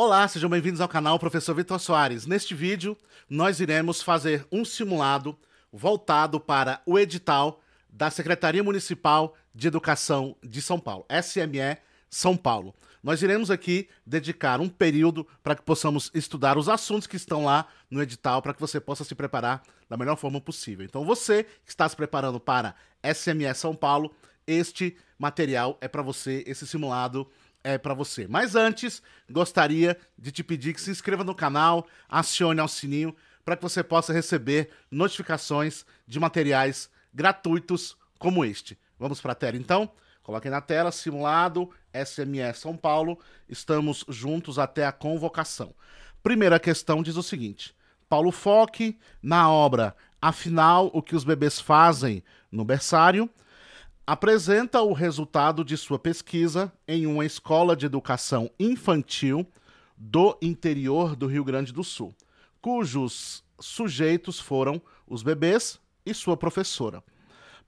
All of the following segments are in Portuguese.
Olá, sejam bem-vindos ao canal Professor Vitor Soares. Neste vídeo, nós iremos fazer um simulado voltado para o edital da Secretaria Municipal de Educação de São Paulo, SME São Paulo. Nós iremos aqui dedicar um período para que possamos estudar os assuntos que estão lá no edital para que você possa se preparar da melhor forma possível. Então, você que está se preparando para SME São Paulo, este material é para você, esse simulado é para você. Mas antes, gostaria de te pedir que se inscreva no canal, acione ao sininho para que você possa receber notificações de materiais gratuitos como este. Vamos para a tela então? coloque na tela, simulado, SME São Paulo, estamos juntos até a convocação. Primeira questão diz o seguinte: Paulo Foque, na obra Afinal, o que os bebês fazem no berçário, apresenta o resultado de sua pesquisa em uma escola de educação infantil do interior do Rio Grande do Sul, cujos sujeitos foram os bebês e sua professora.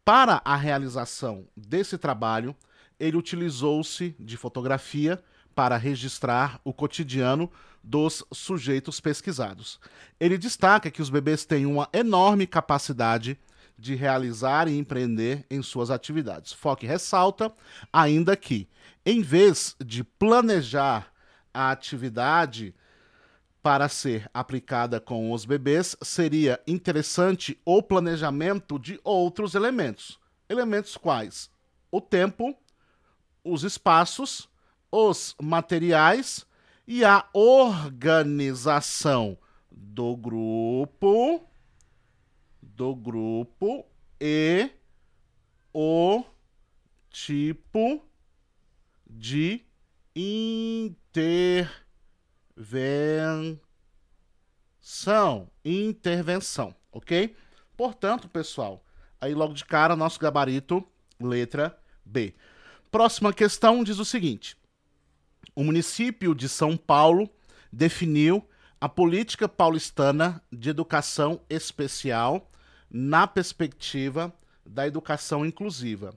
Para a realização desse trabalho, ele utilizou-se de fotografia para registrar o cotidiano dos sujeitos pesquisados. Ele destaca que os bebês têm uma enorme capacidade de realizar e empreender em suas atividades. Foque ressalta ainda que, em vez de planejar a atividade para ser aplicada com os bebês, seria interessante o planejamento de outros elementos. Elementos quais? O tempo, os espaços, os materiais e a organização do grupo do grupo e o tipo de intervenção. Intervenção, ok? Portanto, pessoal, aí logo de cara, nosso gabarito, letra B. Próxima questão diz o seguinte: o município de São Paulo definiu a política paulistana de educação especial na perspectiva da educação inclusiva,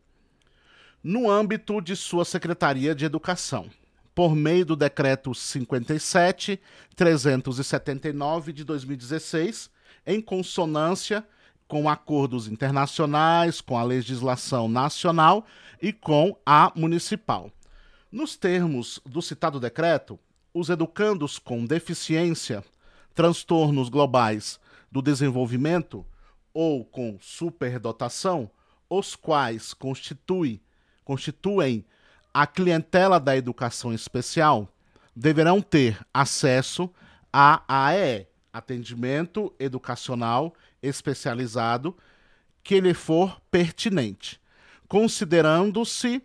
no âmbito de sua Secretaria de Educação, por meio do Decreto 57 379 de 2016, em consonância com acordos internacionais, com a legislação nacional e com a municipal. Nos termos do citado decreto, os educandos com deficiência, transtornos globais do desenvolvimento ou com superdotação, os quais constituem, constituem a clientela da educação especial, deverão ter acesso à AE, atendimento educacional especializado, que lhe for pertinente, considerando-se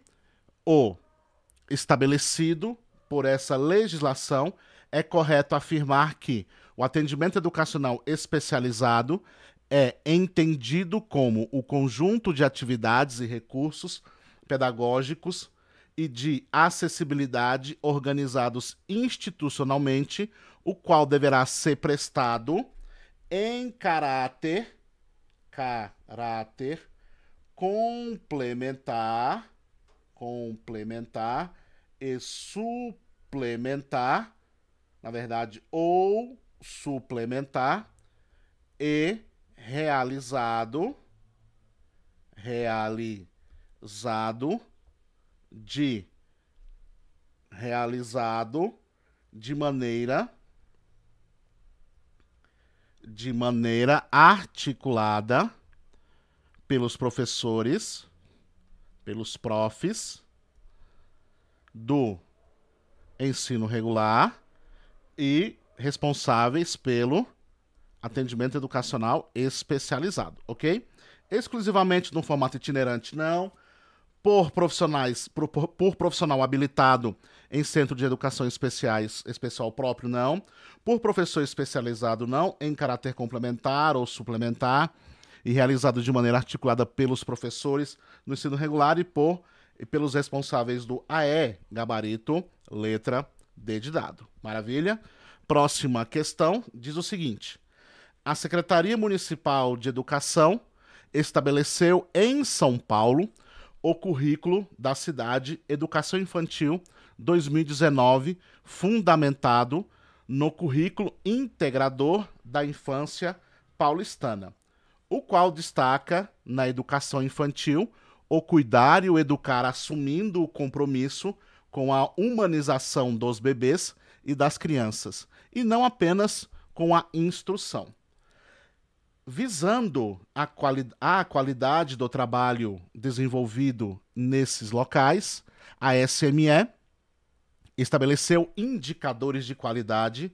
o estabelecido por essa legislação, é correto afirmar que o atendimento educacional especializado é entendido como o conjunto de atividades e recursos pedagógicos e de acessibilidade organizados institucionalmente, o qual deverá ser prestado em caráter caráter complementar complementar e suplementar, na verdade, ou suplementar e realizado, realizado, de, realizado, de maneira, de maneira articulada pelos professores, pelos profs do ensino regular e responsáveis pelo Atendimento educacional especializado, ok? Exclusivamente no formato itinerante, não. Por profissionais, por, por profissional habilitado em centro de educação especiais, especial próprio, não. Por professor especializado, não. Em caráter complementar ou suplementar e realizado de maneira articulada pelos professores no ensino regular e por e pelos responsáveis do AE, gabarito, letra D de dado. Maravilha? Próxima questão diz o seguinte: a Secretaria Municipal de Educação estabeleceu em São Paulo o currículo da cidade Educação Infantil 2019, fundamentado no currículo integrador da infância paulistana, o qual destaca na educação infantil o cuidar e o educar assumindo o compromisso com a humanização dos bebês e das crianças, e não apenas com a instrução visando a, quali a qualidade do trabalho desenvolvido nesses locais, a SME estabeleceu indicadores de qualidade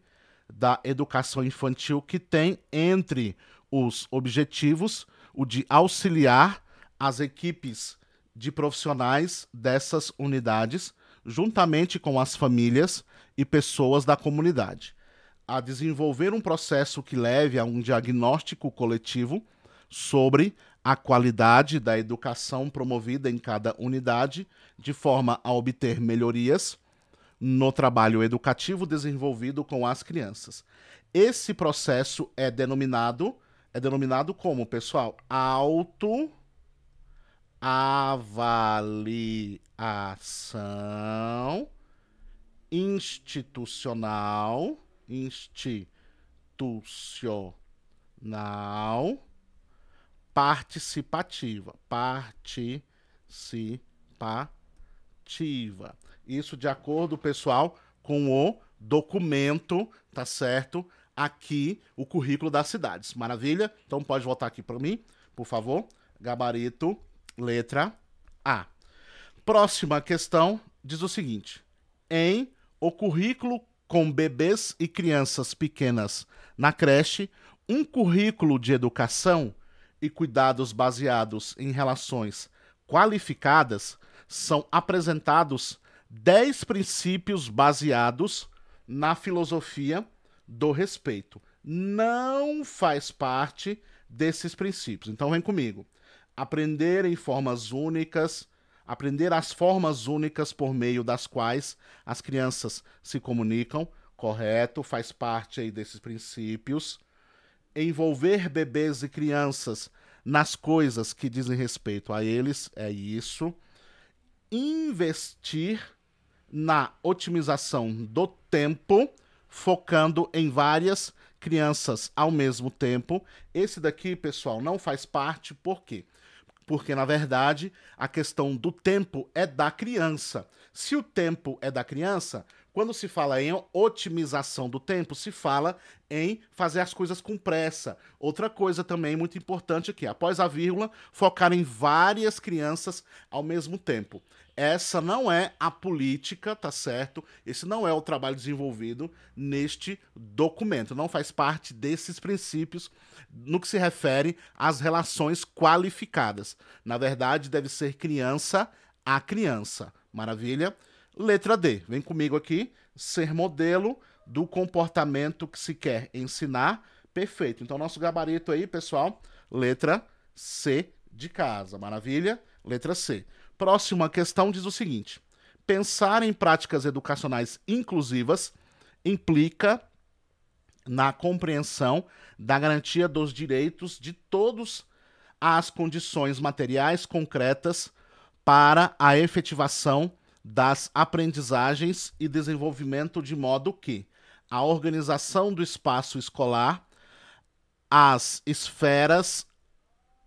da educação infantil que tem entre os objetivos o de auxiliar as equipes de profissionais dessas unidades, juntamente com as famílias e pessoas da comunidade a desenvolver um processo que leve a um diagnóstico coletivo sobre a qualidade da educação promovida em cada unidade, de forma a obter melhorias no trabalho educativo desenvolvido com as crianças. Esse processo é denominado é denominado como, pessoal, auto avaliação institucional institucional participativa. Participativa. Isso de acordo, pessoal, com o documento, tá certo? Aqui, o currículo das cidades. Maravilha? Então pode voltar aqui para mim, por favor. Gabarito, letra A. Próxima questão diz o seguinte: em o currículo com bebês e crianças pequenas na creche, um currículo de educação e cuidados baseados em relações qualificadas, são apresentados 10 princípios baseados na filosofia do respeito. Não faz parte desses princípios. Então, vem comigo. Aprender em formas únicas aprender as formas únicas por meio das quais as crianças se comunicam, correto? Faz parte aí desses princípios. Envolver bebês e crianças nas coisas que dizem respeito a eles, é isso. Investir na otimização do tempo, focando em várias crianças ao mesmo tempo. Esse daqui, pessoal, não faz parte, por quê? porque na verdade a questão do tempo é da criança. Se o tempo é da criança, quando se fala em otimização do tempo, se fala em fazer as coisas com pressa. Outra coisa também muito importante aqui, é após a vírgula, focar em várias crianças ao mesmo tempo. Essa não é a política, tá certo? Esse não é o trabalho desenvolvido neste documento. Não faz parte desses princípios no que se refere às relações qualificadas. Na verdade, deve ser criança a criança. Maravilha? Letra D. Vem comigo aqui. Ser modelo do comportamento que se quer ensinar. Perfeito. Então, nosso gabarito aí, pessoal, letra C de casa. Maravilha? Letra C. Próxima questão diz o seguinte: pensar em práticas educacionais inclusivas implica na compreensão da garantia dos direitos de todos às condições materiais concretas para a efetivação das aprendizagens e desenvolvimento de modo que a organização do espaço escolar, as esferas,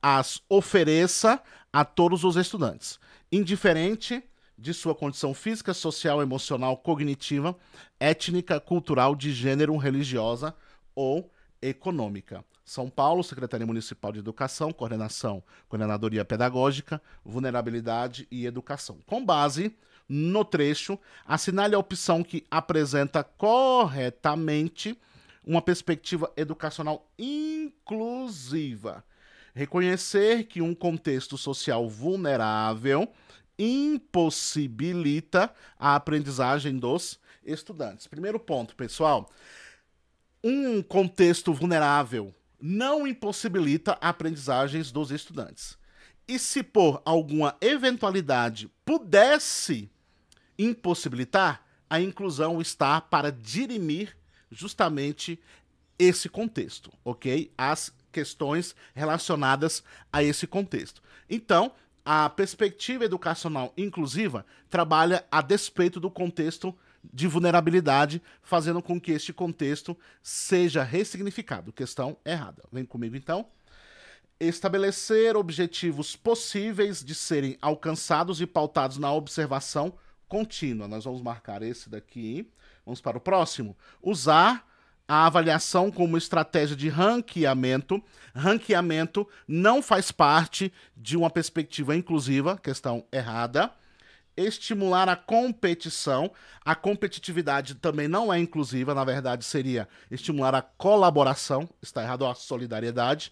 as ofereça a todos os estudantes indiferente de sua condição física, social, emocional, cognitiva, étnica, cultural, de gênero, religiosa ou econômica. São Paulo, Secretaria Municipal de Educação, Coordenação, Coordenadoria Pedagógica, Vulnerabilidade e Educação. Com base no trecho, assinale a opção que apresenta corretamente uma perspectiva educacional inclusiva. Reconhecer que um contexto social vulnerável impossibilita a aprendizagem dos estudantes. Primeiro ponto, pessoal. Um contexto vulnerável não impossibilita aprendizagens dos estudantes. E se por alguma eventualidade pudesse impossibilitar, a inclusão está para dirimir justamente esse contexto, ok? As questões relacionadas a esse contexto. Então, a perspectiva educacional inclusiva trabalha a despeito do contexto de vulnerabilidade, fazendo com que este contexto seja ressignificado. Questão errada. Vem comigo então. Estabelecer objetivos possíveis de serem alcançados e pautados na observação contínua. Nós vamos marcar esse daqui. Vamos para o próximo. Usar a avaliação como estratégia de ranqueamento. Ranqueamento não faz parte de uma perspectiva inclusiva, questão errada. Estimular a competição. A competitividade também não é inclusiva, na verdade, seria estimular a colaboração, está errado, a solidariedade.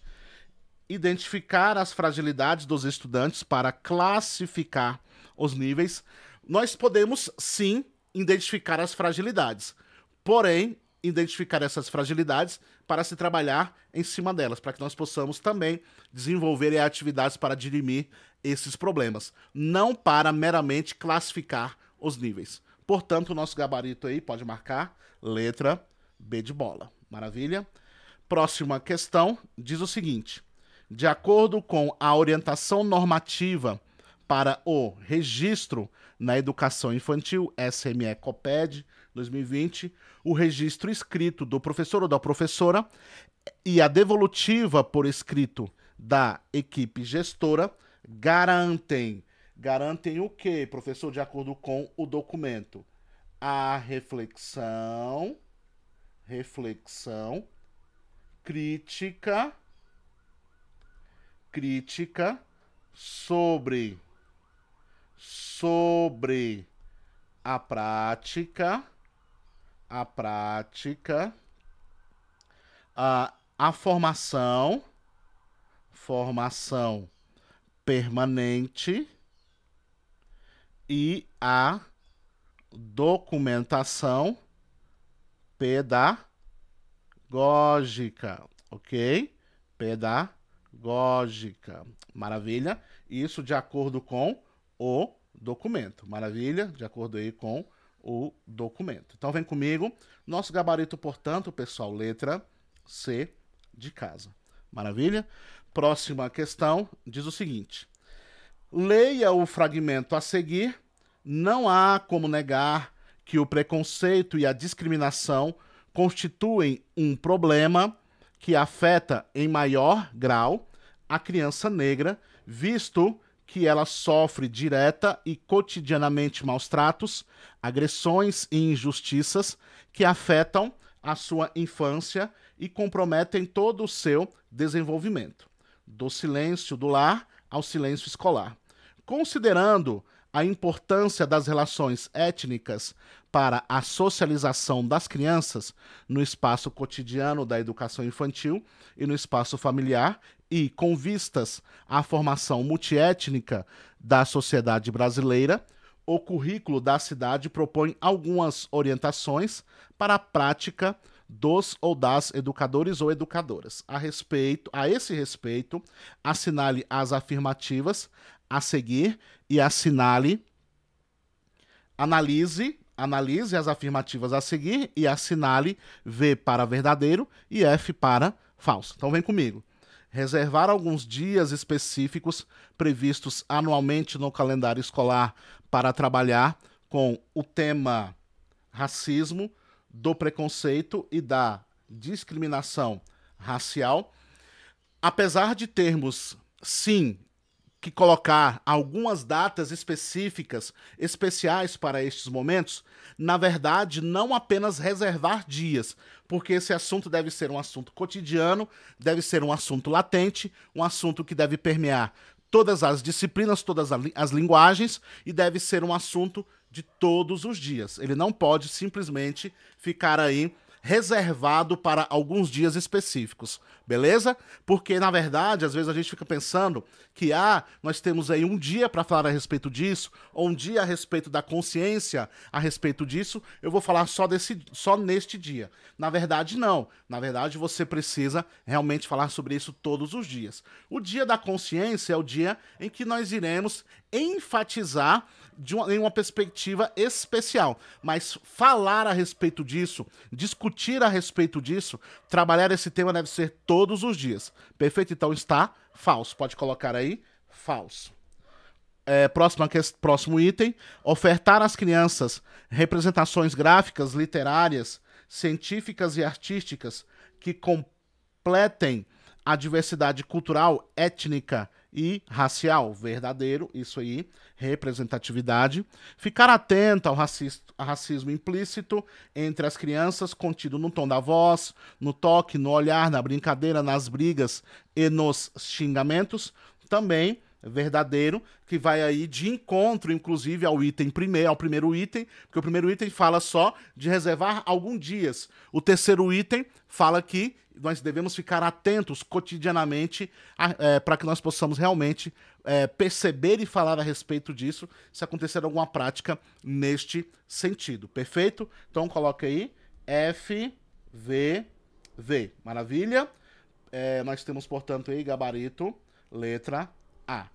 Identificar as fragilidades dos estudantes para classificar os níveis. Nós podemos sim identificar as fragilidades, porém identificar essas fragilidades para se trabalhar em cima delas, para que nós possamos também desenvolver atividades para dirimir esses problemas, não para meramente classificar os níveis. Portanto, o nosso gabarito aí pode marcar letra B de bola. Maravilha? Próxima questão diz o seguinte: de acordo com a orientação normativa para o registro na educação infantil, SME COPED, 2020, o registro escrito do professor ou da professora e a devolutiva por escrito da equipe gestora garantem garantem o que, professor, de acordo com o documento? A reflexão, reflexão, crítica, crítica sobre, sobre a prática a prática, a, a formação, formação permanente e a documentação pedagógica, ok? Pedagógica, maravilha. Isso de acordo com o documento, maravilha, de acordo aí com o documento. Então vem comigo. Nosso gabarito, portanto, pessoal, letra C de casa. Maravilha? Próxima questão diz o seguinte: Leia o fragmento a seguir. Não há como negar que o preconceito e a discriminação constituem um problema que afeta em maior grau a criança negra, visto que ela sofre direta e cotidianamente maus tratos, agressões e injustiças que afetam a sua infância e comprometem todo o seu desenvolvimento, do silêncio do lar ao silêncio escolar. Considerando a importância das relações étnicas para a socialização das crianças no espaço cotidiano da educação infantil e no espaço familiar, e com vistas à formação multiétnica da sociedade brasileira, o currículo da cidade propõe algumas orientações para a prática dos ou das educadores ou educadoras. A respeito, a esse respeito, assinale as afirmativas a seguir e assinale. Analise, analise as afirmativas a seguir e assinale V para verdadeiro e F para falso. Então vem comigo. Reservar alguns dias específicos previstos anualmente no calendário escolar para trabalhar com o tema racismo, do preconceito e da discriminação racial. Apesar de termos, sim, que colocar algumas datas específicas, especiais para estes momentos, na verdade, não apenas reservar dias, porque esse assunto deve ser um assunto cotidiano, deve ser um assunto latente, um assunto que deve permear todas as disciplinas, todas as linguagens e deve ser um assunto de todos os dias. Ele não pode simplesmente ficar aí reservado para alguns dias específicos beleza? Porque, na verdade, às vezes a gente fica pensando que, ah, nós temos aí um dia para falar a respeito disso, ou um dia a respeito da consciência a respeito disso, eu vou falar só, desse, só neste dia. Na verdade, não. Na verdade, você precisa realmente falar sobre isso todos os dias. O dia da consciência é o dia em que nós iremos enfatizar uma, em uma perspectiva especial. Mas falar a respeito disso, discutir a respeito disso, trabalhar esse tema deve ser todo todos os dias. Perfeito? Então está falso. Pode colocar aí falso. É, próxima, próximo item: ofertar às crianças representações gráficas, literárias, científicas e artísticas que completem a diversidade cultural, étnica e racial, verdadeiro, isso aí, representatividade. Ficar atento ao racismo, ao racismo implícito entre as crianças, contido no tom da voz, no toque, no olhar, na brincadeira, nas brigas e nos xingamentos. Também verdadeiro, que vai aí de encontro, inclusive, ao item primeiro, ao primeiro item, porque o primeiro item fala só de reservar alguns dias. O terceiro item fala que nós devemos ficar atentos cotidianamente é, para que nós possamos realmente é, perceber e falar a respeito disso, se acontecer alguma prática neste sentido. Perfeito? Então coloca aí F, V, V. Maravilha? É, nós temos, portanto, aí gabarito, letra A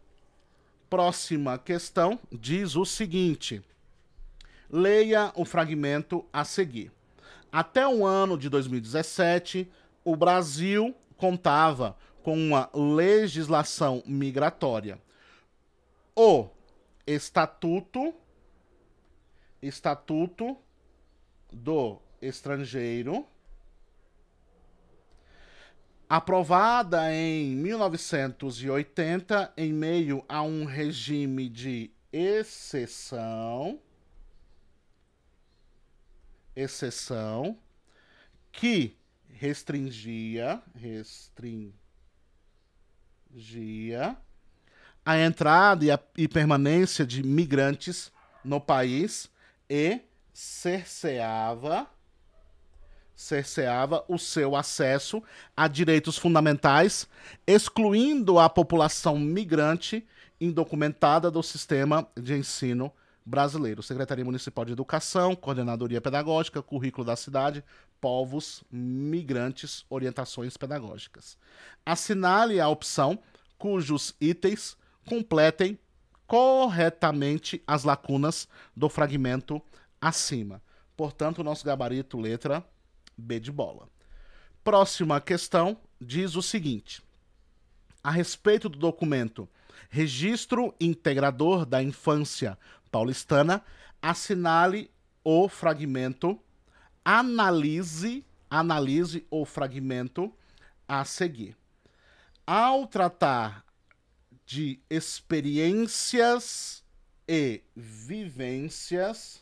próxima questão diz o seguinte: leia o fragmento a seguir. Até o ano de 2017, o Brasil contava com uma legislação migratória. O Estatuto Estatuto do Estrangeiro aprovada em 1980 em meio a um regime de exceção exceção que restringia restringia a entrada e, a, e permanência de migrantes no país e cerceava cerceava o seu acesso a direitos fundamentais, excluindo a população migrante indocumentada do sistema de ensino brasileiro. Secretaria Municipal de Educação, Coordenadoria Pedagógica, Currículo da Cidade, Povos Migrantes, Orientações Pedagógicas. Assinale a opção cujos itens completem corretamente as lacunas do fragmento acima. Portanto, o nosso gabarito letra B de bola. Próxima questão diz o seguinte: a respeito do documento Registro Integrador da Infância Paulistana, assinale o fragmento, analise, analise o fragmento a seguir. Ao tratar de experiências e vivências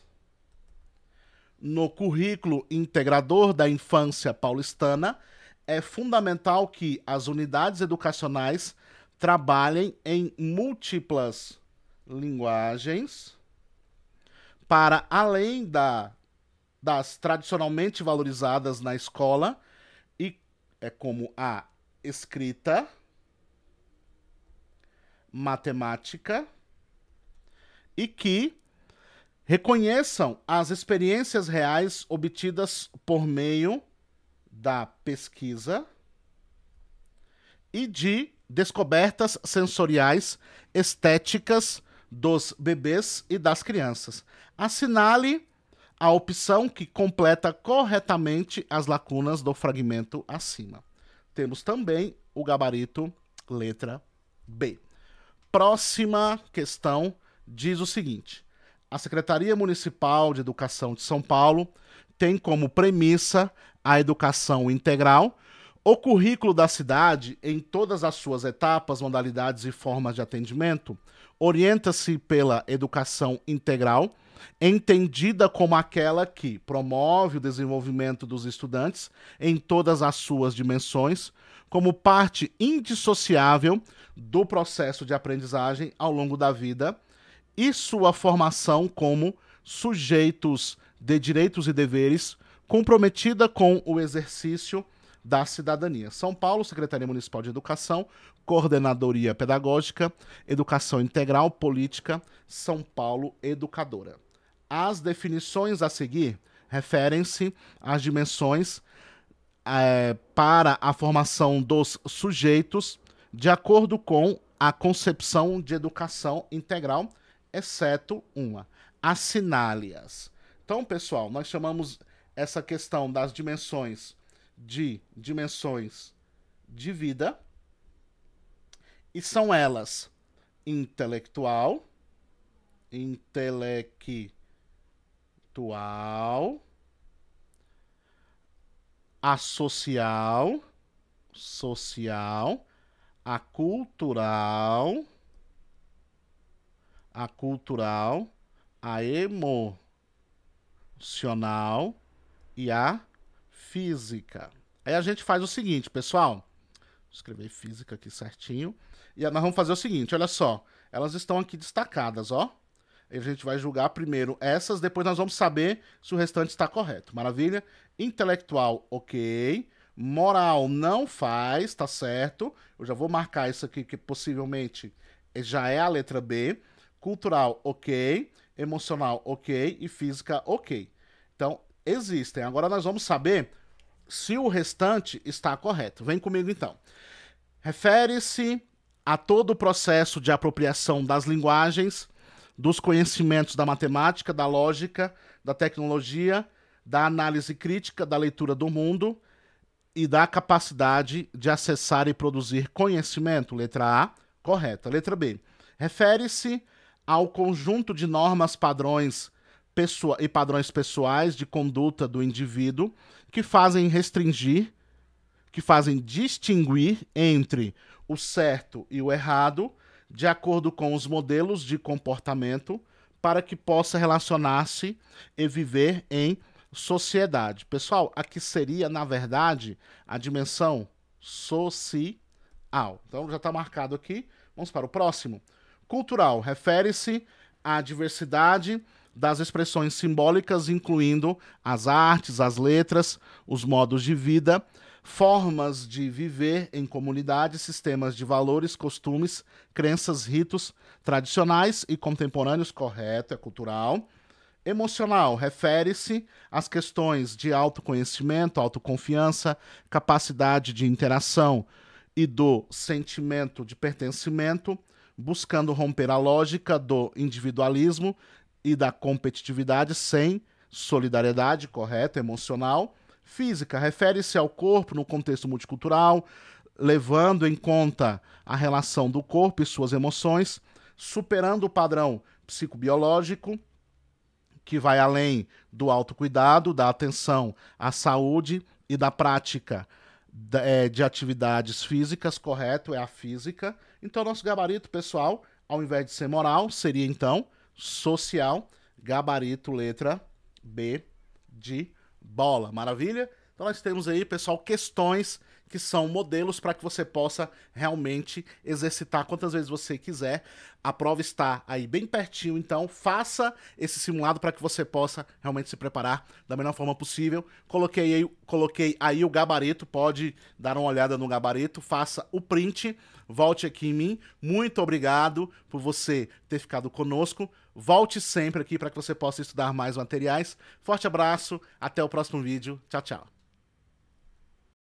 no currículo integrador da infância paulistana, é fundamental que as unidades educacionais trabalhem em múltiplas linguagens para além da, das tradicionalmente valorizadas na escola e é como a escrita, matemática e que reconheçam as experiências reais obtidas por meio da pesquisa e de descobertas sensoriais estéticas dos bebês e das crianças. Assinale a opção que completa corretamente as lacunas do fragmento acima. Temos também o gabarito letra B. Próxima questão diz o seguinte: a Secretaria Municipal de Educação de São Paulo tem como premissa a educação integral. O currículo da cidade, em todas as suas etapas, modalidades e formas de atendimento, orienta-se pela educação integral, entendida como aquela que promove o desenvolvimento dos estudantes em todas as suas dimensões, como parte indissociável do processo de aprendizagem ao longo da vida e sua formação como sujeitos de direitos e deveres comprometida com o exercício da cidadania. São Paulo, Secretaria Municipal de Educação, Coordenadoria Pedagógica, Educação Integral Política, São Paulo Educadora. As definições a seguir referem-se às dimensões é, para a formação dos sujeitos de acordo com a concepção de educação integral exceto uma: assinale-as. Então, pessoal, nós chamamos essa questão das dimensões de dimensões de vida, e são elas intelectual, intelectual, a social, social, a cultural, a cultural, a emocional e a física. Aí a gente faz o seguinte, pessoal. Vou escrever física aqui certinho. E nós vamos fazer o seguinte, olha só. Elas estão aqui destacadas, ó. E a gente vai julgar primeiro essas, depois nós vamos saber se o restante está correto. Maravilha? Intelectual, ok. Moral não faz, tá certo? Eu já vou marcar isso aqui que possivelmente já é a letra B. Cultural, ok. Emocional, ok. E física, ok. Então, existem. Agora nós vamos saber se o restante está correto. Vem comigo então. Refere-se a todo o processo de apropriação das linguagens, dos conhecimentos da matemática, da lógica, da tecnologia, da análise crítica, da leitura do mundo e da capacidade de acessar e produzir conhecimento. Letra A, correta. Letra B, refere-se ao conjunto de normas, padrões e padrões pessoais de conduta do indivíduo que fazem restringir, que fazem distinguir entre o certo e o errado, de acordo com os modelos de comportamento, para que possa relacionar-se e viver em sociedade. Pessoal, aqui seria, na verdade, a dimensão social. Então já está marcado aqui. Vamos para o próximo. Cultural refere-se à diversidade das expressões simbólicas, incluindo as artes, as letras, os modos de vida, formas de viver em comunidade, sistemas de valores, costumes, crenças, ritos tradicionais e contemporâneos, correto, é cultural. Emocional refere-se às questões de autoconhecimento, autoconfiança, capacidade de interação e do sentimento de pertencimento, buscando romper a lógica do individualismo e da competitividade sem solidariedade correta, emocional. Física refere-se ao corpo no contexto multicultural, levando em conta a relação do corpo e suas emoções, superando o padrão psicobiológico, que vai além do autocuidado, da atenção à saúde e da prática é, de atividades físicas, correto? É a física. Então, nosso gabarito, pessoal, ao invés de ser moral, seria então social, gabarito, letra B de bola. Maravilha? Então, nós temos aí, pessoal, questões que são modelos para que você possa realmente exercitar quantas vezes você quiser. A prova está aí bem pertinho, então faça esse simulado para que você possa realmente se preparar da melhor forma possível. Coloquei aí, coloquei aí o gabarito, pode dar uma olhada no gabarito, faça o print, volte aqui em mim. Muito obrigado por você ter ficado conosco. Volte sempre aqui para que você possa estudar mais materiais. Forte abraço, até o próximo vídeo. Tchau, tchau.